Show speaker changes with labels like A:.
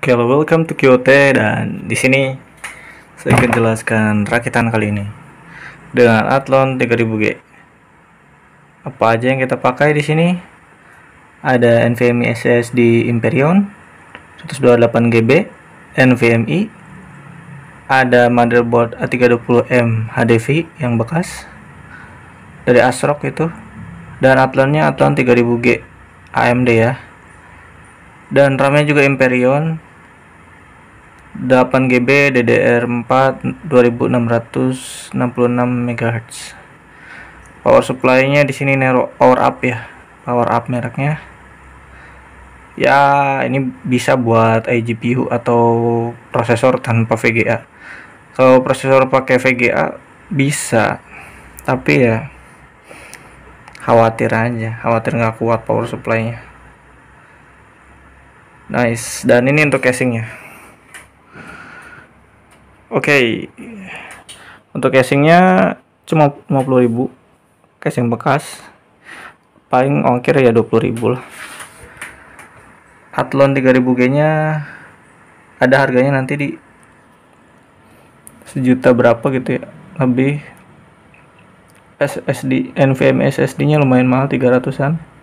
A: Oke, okay, welcome to Kyoto dan di sini saya akan jelaskan rakitan kali ini dengan Athlon 3000G. Apa aja yang kita pakai di sini? Ada NVMe SSD Imperion 128 GB, NVMe, ada motherboard A320M HDV yang bekas dari ASRock itu dan Athlonnya Athlon 3000G AMD ya dan RAM-nya juga Imperion 8GB DDR4 2666 MHz. Power supply-nya di sini Nero Power Up ya. Power Up mereknya. Ya, ini bisa buat iGPU atau prosesor tanpa VGA. Kalau prosesor pakai VGA bisa, tapi ya khawatir aja, khawatir nggak kuat power supply-nya. Nice, dan ini untuk casingnya oke okay. untuk casingnya cuma 50.000 casing bekas paling ongkir ya 20.000 lah Athlon 3000G nya ada harganya nanti di sejuta berapa gitu ya lebih SSD NVMe SSD nya lumayan mahal 300an